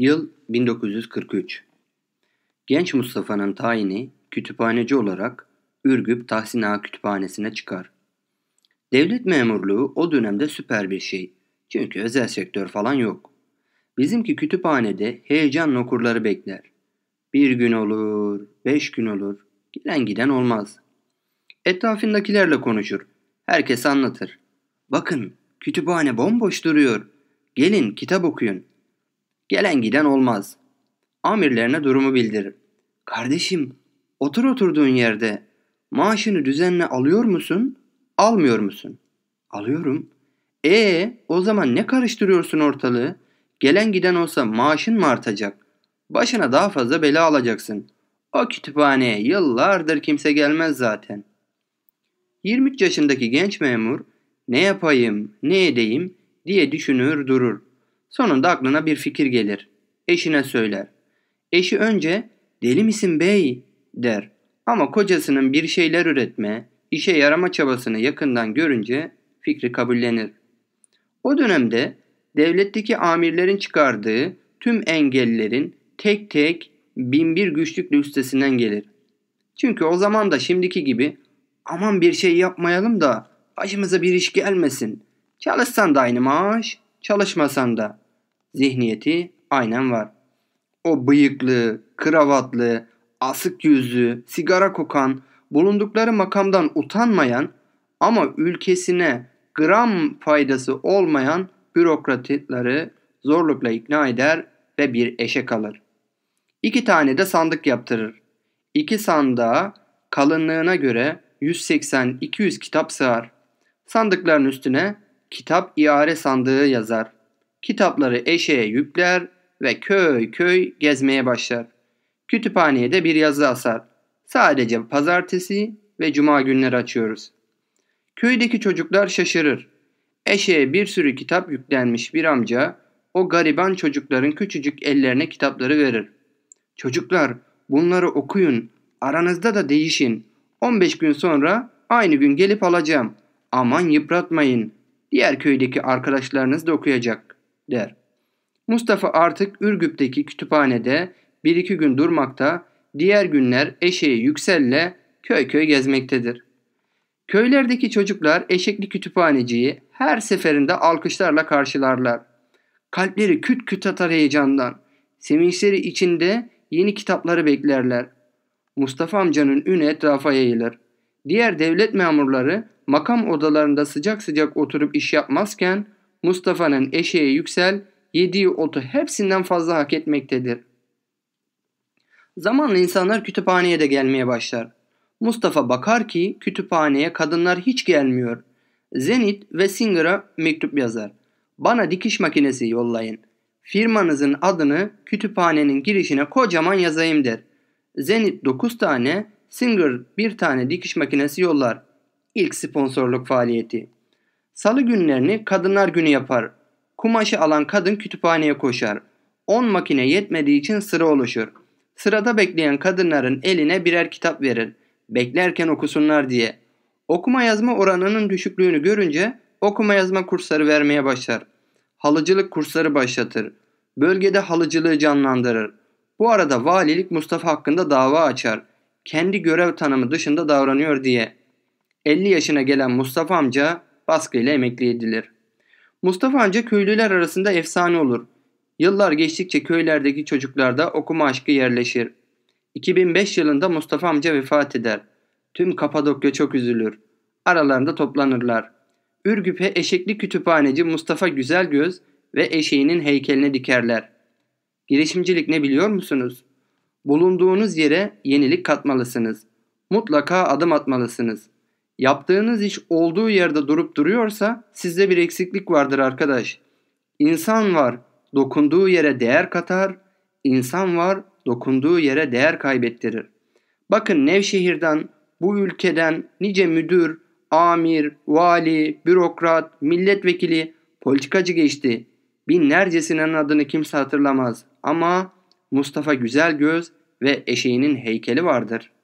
Yıl 1943. Genç Mustafa'nın tayini kütüphaneci olarak Ürgüp Tahsin Ağa Kütüphanesi'ne çıkar. Devlet memurluğu o dönemde süper bir şey. Çünkü özel sektör falan yok. Bizimki kütüphanede heyecan okurları bekler. Bir gün olur, beş gün olur, giden giden olmaz. Etrafındakilerle konuşur. Herkes anlatır. Bakın kütüphane bomboş duruyor. Gelin kitap okuyun. Gelen giden olmaz. Amirlerine durumu bildir. Kardeşim otur oturduğun yerde. Maaşını düzenle alıyor musun? Almıyor musun? Alıyorum. E o zaman ne karıştırıyorsun ortalığı? Gelen giden olsa maaşın mı artacak? Başına daha fazla bela alacaksın. O kütüphaneye yıllardır kimse gelmez zaten. 23 yaşındaki genç memur ne yapayım, ne edeyim diye düşünür durur. Sonunda aklına bir fikir gelir. Eşine söyler. Eşi önce deli misin bey der. Ama kocasının bir şeyler üretme, işe yarama çabasını yakından görünce fikri kabullenir. O dönemde devletteki amirlerin çıkardığı tüm engellerin tek tek binbir güçlükle üstesinden gelir. Çünkü o zaman da şimdiki gibi aman bir şey yapmayalım da başımıza bir iş gelmesin. Çalışsan da aynı maaş, Çalışmasan da zihniyeti aynen var. O bıyıklı, kravatlı, asık yüzlü, sigara kokan, bulundukları makamdan utanmayan ama ülkesine gram faydası olmayan bürokratları zorlukla ikna eder ve bir eşe kalır. İki tane de sandık yaptırır. İki sandığa kalınlığına göre 180-200 kitap sığar. Sandıkların üstüne kitap iare sandığı yazar. Kitapları eşeğe yükler ve köy köy gezmeye başlar. Kütüphaneye de bir yazı asar. Sadece pazartesi ve cuma günleri açıyoruz. Köydeki çocuklar şaşırır. Eşeğe bir sürü kitap yüklenmiş bir amca o gariban çocukların küçücük ellerine kitapları verir. Çocuklar bunları okuyun, aranızda da değişin. 15 gün sonra aynı gün gelip alacağım. Aman yıpratmayın diğer köydeki arkadaşlarınız da okuyacak der. Mustafa artık Ürgüp'teki kütüphanede bir iki gün durmakta, diğer günler eşeği Yüksel'le köy köy gezmektedir. Köylerdeki çocuklar eşekli kütüphaneciyi her seferinde alkışlarla karşılarlar. Kalpleri küt küt atar heyecandan. Sevinçleri içinde yeni kitapları beklerler. Mustafa amcanın ünü etrafa yayılır. Diğer devlet memurları makam odalarında sıcak sıcak oturup iş yapmazken Mustafa'nın eşeğe yüksel yediği otu hepsinden fazla hak etmektedir. Zamanla insanlar kütüphaneye de gelmeye başlar. Mustafa bakar ki kütüphaneye kadınlar hiç gelmiyor. Zenit ve Singer'a mektup yazar. Bana dikiş makinesi yollayın. Firmanızın adını kütüphanenin girişine kocaman yazayım der. Zenit 9 tane, Singer 1 tane dikiş makinesi yollar ilk sponsorluk faaliyeti. Salı günlerini kadınlar günü yapar. Kumaşı alan kadın kütüphaneye koşar. 10 makine yetmediği için sıra oluşur. Sırada bekleyen kadınların eline birer kitap verir. Beklerken okusunlar diye. Okuma yazma oranının düşüklüğünü görünce okuma yazma kursları vermeye başlar. Halıcılık kursları başlatır. Bölgede halıcılığı canlandırır. Bu arada valilik Mustafa hakkında dava açar. Kendi görev tanımı dışında davranıyor diye. 50 yaşına gelen Mustafa amca baskıyla emekli edilir. Mustafa amca köylüler arasında efsane olur. Yıllar geçtikçe köylerdeki çocuklarda okuma aşkı yerleşir. 2005 yılında Mustafa amca vefat eder. Tüm Kapadokya çok üzülür. Aralarında toplanırlar. Ürgüp'e eşekli kütüphaneci Mustafa Güzelgöz ve eşeğinin heykeline dikerler. Girişimcilik ne biliyor musunuz? Bulunduğunuz yere yenilik katmalısınız. Mutlaka adım atmalısınız. Yaptığınız iş olduğu yerde durup duruyorsa sizde bir eksiklik vardır arkadaş. İnsan var, dokunduğu yere değer katar, insan var, dokunduğu yere değer kaybettirir. Bakın Nevşehir'den, bu ülkeden nice müdür, amir, vali, bürokrat, milletvekili, politikacı geçti. Binlercesinin adını kimse hatırlamaz ama Mustafa Güzelgöz ve eşeğinin heykeli vardır.''